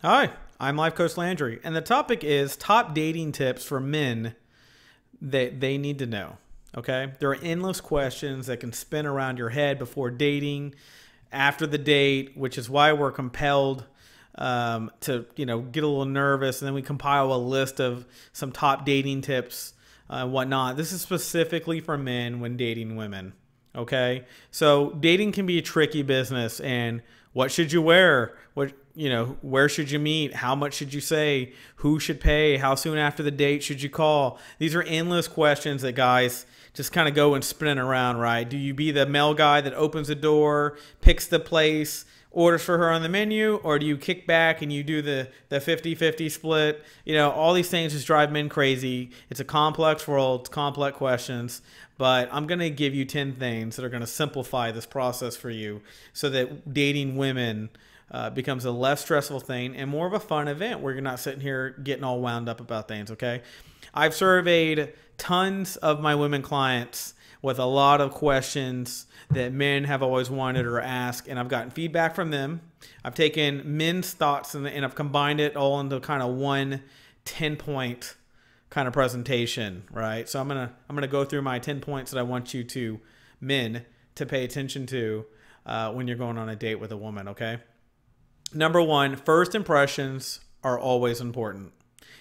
Hi, I'm Life Coach Landry, and the topic is top dating tips for men that they need to know. Okay, there are endless questions that can spin around your head before dating, after the date, which is why we're compelled um, to you know get a little nervous, and then we compile a list of some top dating tips uh, and uh, whatnot. This is specifically for men when dating women. Okay, so dating can be a tricky business, and what should you wear? What you know, where should you meet? How much should you say? Who should pay? How soon after the date should you call? These are endless questions that guys just kind of go and spin around, right? Do you be the male guy that opens the door, picks the place, orders for her on the menu, or do you kick back and you do the, the 50 50 split? You know, all these things just drive men crazy. It's a complex world, it's complex questions, but I'm going to give you 10 things that are going to simplify this process for you so that dating women uh, becomes a less stressful thing and more of a fun event where you're not sitting here getting all wound up about things, okay? I've surveyed tons of my women clients with a lot of questions that men have always wanted or asked, and I've gotten feedback from them. I've taken men's thoughts and, and I've combined it all into kind of one 10 point kind of presentation, right? So I'm gonna I'm gonna go through my 10 points that I want you to men to pay attention to uh, when you're going on a date with a woman, okay? Number one, first impressions are always important.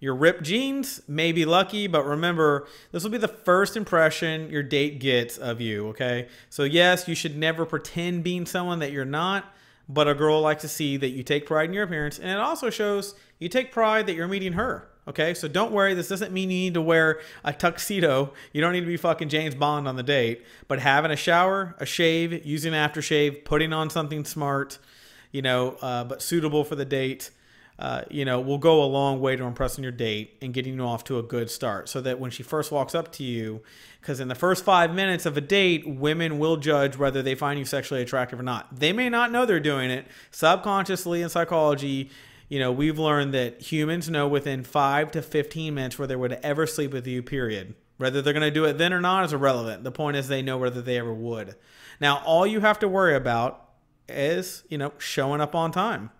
Your ripped jeans may be lucky, but remember, this will be the first impression your date gets of you, okay? So, yes, you should never pretend being someone that you're not, but a girl likes to see that you take pride in your appearance, and it also shows you take pride that you're meeting her, okay? So, don't worry, this doesn't mean you need to wear a tuxedo. You don't need to be fucking James Bond on the date, but having a shower, a shave, using aftershave, putting on something smart, you know, uh, but suitable for the date, uh, you know, will go a long way to impressing your date and getting you off to a good start. So that when she first walks up to you, because in the first five minutes of a date, women will judge whether they find you sexually attractive or not. They may not know they're doing it subconsciously in psychology you know, we've learned that humans know within five to 15 minutes whether they would ever sleep with you, period. Whether they're going to do it then or not is irrelevant. The point is they know whether they ever would. Now, all you have to worry about is, you know, showing up on time.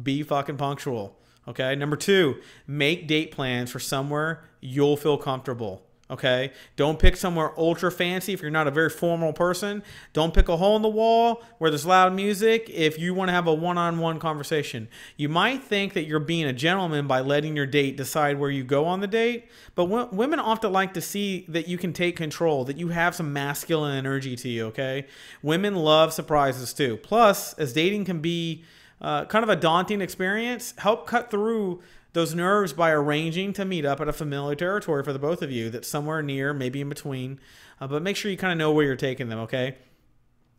Be fucking punctual. Okay. Number two, make date plans for somewhere you'll feel comfortable. Okay. Don't pick somewhere ultra fancy if you're not a very formal person. Don't pick a hole in the wall where there's loud music if you want to have a one on one conversation. You might think that you're being a gentleman by letting your date decide where you go on the date, but women often like to see that you can take control, that you have some masculine energy to you. Okay. Women love surprises too. Plus, as dating can be uh, kind of a daunting experience, help cut through those nerves by arranging to meet up at a familiar territory for the both of you that's somewhere near, maybe in between. Uh, but make sure you kind of know where you're taking them, okay?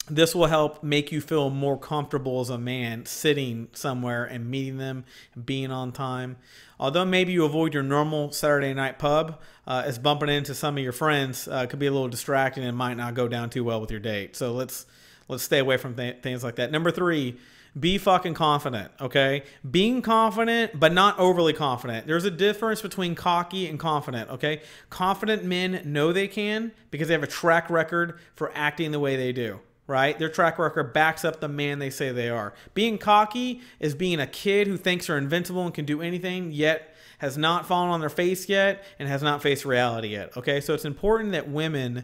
This will help make you feel more comfortable as a man sitting somewhere and meeting them, and being on time. Although maybe you avoid your normal Saturday night pub, uh, as bumping into some of your friends uh, could be a little distracting and might not go down too well with your date. So let's let's stay away from th things like that. Number three, be fucking confident, okay? Being confident, but not overly confident. There's a difference between cocky and confident, okay? Confident men know they can because they have a track record for acting the way they do, right? Their track record backs up the man they say they are. Being cocky is being a kid who thinks they're invincible and can do anything, yet has not fallen on their face yet and has not faced reality yet, okay? So it's important that women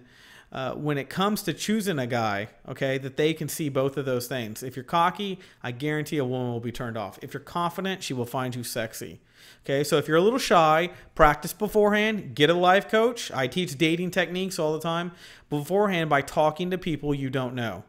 uh, when it comes to choosing a guy, okay, that they can see both of those things. If you're cocky, I guarantee a woman will be turned off. If you're confident, she will find you sexy. Okay, so if you're a little shy, practice beforehand, get a life coach. I teach dating techniques all the time beforehand by talking to people you don't know.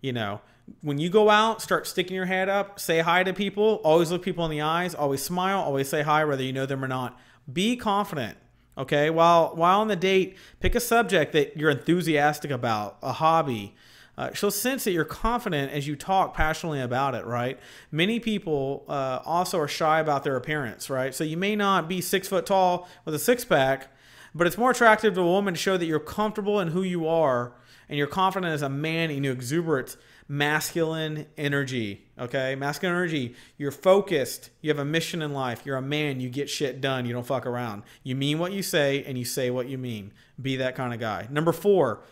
You know, when you go out, start sticking your head up, say hi to people, always look people in the eyes, always smile, always say hi, whether you know them or not. Be confident. Okay, while while on the date, pick a subject that you're enthusiastic about, a hobby. Uh, she'll sense that you're confident as you talk passionately about it, right? Many people uh, also are shy about their appearance, right? So you may not be six foot tall with a six pack, but it's more attractive to a woman to show that you're comfortable in who you are and you're confident as a man and you exuberate masculine energy. Okay, masculine energy. You're focused. You have a mission in life. You're a man. You get shit done. You don't fuck around. You mean what you say and you say what you mean. Be that kind of guy. Number four,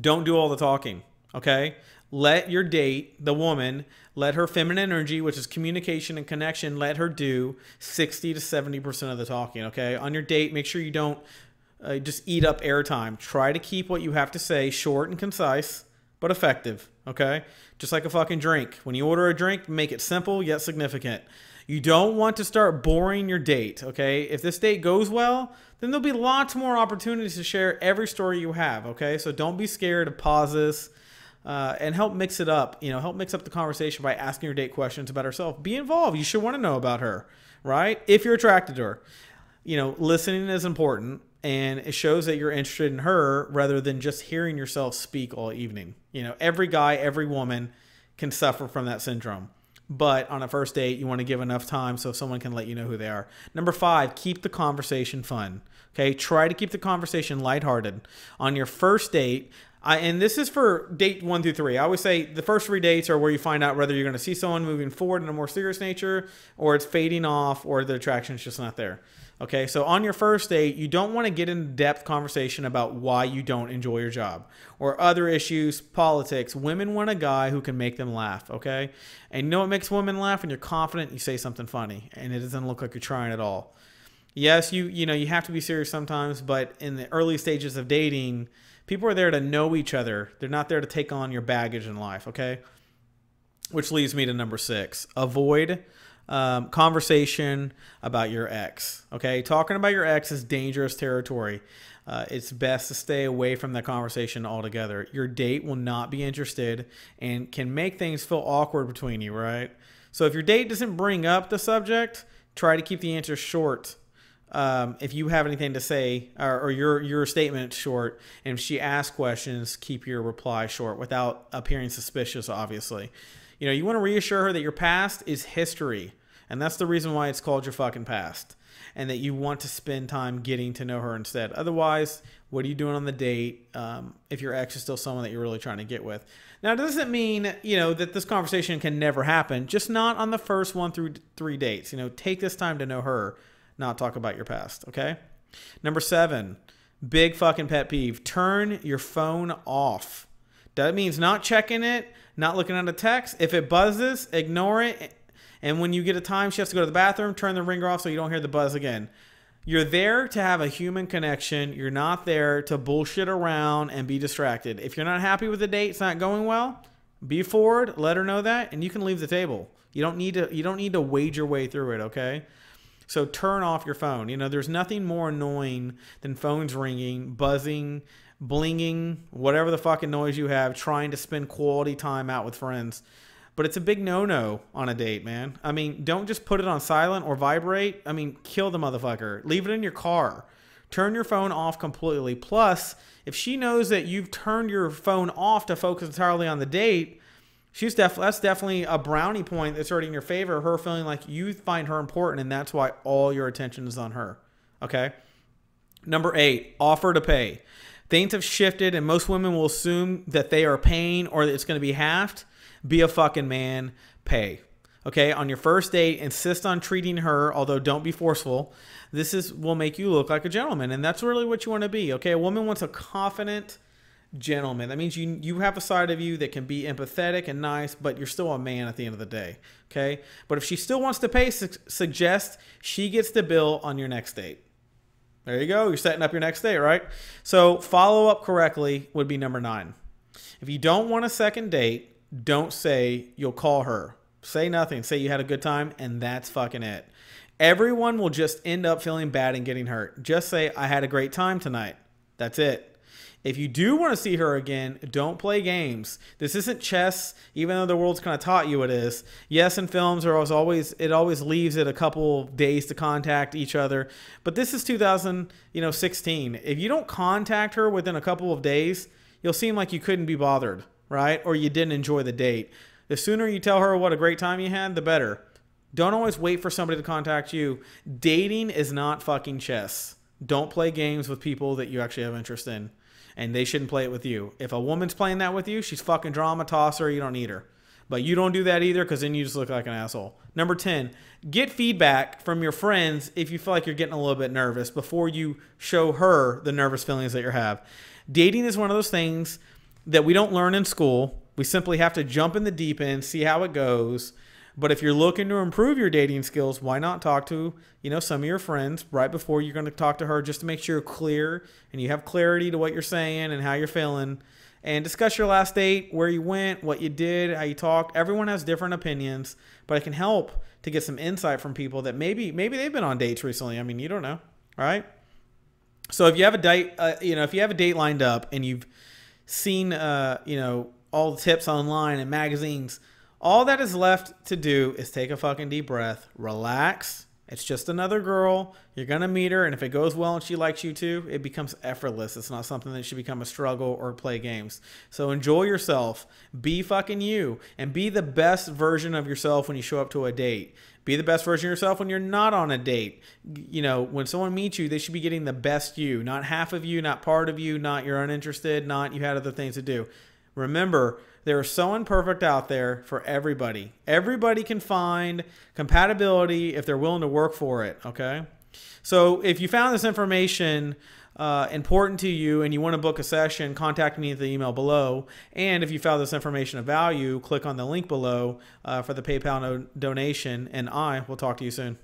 don't do all the talking. Okay, let your date, the woman, let her feminine energy, which is communication and connection, let her do 60 to 70% of the talking. Okay, on your date, make sure you don't uh, just eat up airtime. Try to keep what you have to say short and concise but effective, okay? Just like a fucking drink. When you order a drink, make it simple yet significant. You don't want to start boring your date, okay? If this date goes well, then there'll be lots more opportunities to share every story you have, okay? So don't be scared of pauses, Uh, and help mix it up. You know, help mix up the conversation by asking your date questions about herself. Be involved. You should want to know about her, right? If you're attracted to her, you know, listening is important and it shows that you're interested in her rather than just hearing yourself speak all evening. You know, every guy, every woman can suffer from that syndrome. But on a first date, you want to give enough time so someone can let you know who they are. Number five, keep the conversation fun. Okay, try to keep the conversation lighthearted. On your first date, I, and this is for date one through three. I always say the first three dates are where you find out whether you're going to see someone moving forward in a more serious nature, or it's fading off, or the attraction's just not there. Okay, so on your first date, you don't want to get in depth conversation about why you don't enjoy your job or other issues, politics. Women want a guy who can make them laugh, okay? And you know what makes women laugh? When you're confident, you say something funny and it doesn't look like you're trying at all. Yes, you you know, you have to be serious sometimes, but in the early stages of dating, people are there to know each other. They're not there to take on your baggage in life, okay? Which leads me to number 6. Avoid um, conversation about your ex. Okay, talking about your ex is dangerous territory. Uh, it's best to stay away from that conversation altogether. Your date will not be interested and can make things feel awkward between you, right? So if your date doesn't bring up the subject, try to keep the answer short. Um, if you have anything to say or, or your your statement short, and if she asks questions, keep your reply short without appearing suspicious, obviously. You know, you want to reassure her that your past is history. And that's the reason why it's called your fucking past. And that you want to spend time getting to know her instead. Otherwise, what are you doing on the date um, if your ex is still someone that you're really trying to get with? Now, it doesn't mean, you know, that this conversation can never happen, just not on the first one through three dates. You know, take this time to know her, not talk about your past, okay? Number seven, big fucking pet peeve turn your phone off. That means not checking it, not looking at a text. If it buzzes, ignore it. And when you get a time, she has to go to the bathroom, turn the ringer off so you don't hear the buzz again. You're there to have a human connection. You're not there to bullshit around and be distracted. If you're not happy with the date, it's not going well, be forward, let her know that, and you can leave the table. You don't need to you don't need to wade your way through it, okay? So turn off your phone. You know, there's nothing more annoying than phones ringing, buzzing, blinging, whatever the fucking noise you have, trying to spend quality time out with friends. But it's a big no no on a date, man. I mean, don't just put it on silent or vibrate. I mean, kill the motherfucker. Leave it in your car. Turn your phone off completely. Plus, if she knows that you've turned your phone off to focus entirely on the date, she's def- that's definitely a brownie point that's already in your favor. Her feeling like you find her important, and that's why all your attention is on her. Okay. Number eight, offer to pay. Things have shifted, and most women will assume that they are paying or that it's going to be halved. Be a fucking man, pay. Okay, on your first date, insist on treating her, although don't be forceful. This is will make you look like a gentleman, and that's really what you want to be. Okay, a woman wants a confident gentleman. That means you you have a side of you that can be empathetic and nice, but you're still a man at the end of the day. Okay, but if she still wants to pay, su- suggest she gets the bill on your next date. There you go. You're setting up your next date, right? So follow up correctly would be number nine. If you don't want a second date, don't say you'll call her. Say nothing. Say you had a good time, and that's fucking it. Everyone will just end up feeling bad and getting hurt. Just say, I had a great time tonight. That's it. If you do want to see her again, don't play games. This isn't chess, even though the world's kind of taught you it is. Yes, in films, are always it always leaves it a couple days to contact each other. But this is 2016. you know, If you don't contact her within a couple of days, you'll seem like you couldn't be bothered, right? Or you didn't enjoy the date. The sooner you tell her what a great time you had, the better. Don't always wait for somebody to contact you. Dating is not fucking chess. Don't play games with people that you actually have interest in and they shouldn't play it with you. If a woman's playing that with you, she's fucking drama tosser. You don't need her. But you don't do that either because then you just look like an asshole. Number 10, get feedback from your friends if you feel like you're getting a little bit nervous before you show her the nervous feelings that you have. Dating is one of those things that we don't learn in school. We simply have to jump in the deep end, see how it goes. But if you're looking to improve your dating skills, why not talk to, you know, some of your friends right before you're going to talk to her just to make sure you're clear and you have clarity to what you're saying and how you're feeling and discuss your last date, where you went, what you did, how you talked. Everyone has different opinions, but it can help to get some insight from people that maybe maybe they've been on dates recently. I mean, you don't know, right? So if you have a date, uh, you know, if you have a date lined up and you've seen, uh, you know, all the tips online and magazines, all that is left to do is take a fucking deep breath, relax. It's just another girl. You're going to meet her, and if it goes well and she likes you too, it becomes effortless. It's not something that should become a struggle or play games. So enjoy yourself. Be fucking you, and be the best version of yourself when you show up to a date. Be the best version of yourself when you're not on a date. You know, when someone meets you, they should be getting the best you, not half of you, not part of you, not you're uninterested, not you had other things to do. Remember, there is so imperfect out there for everybody. Everybody can find compatibility if they're willing to work for it, okay? So if you found this information uh, important to you and you want to book a session, contact me at the email below. And if you found this information of value, click on the link below uh, for the PayPal donation, and I will talk to you soon.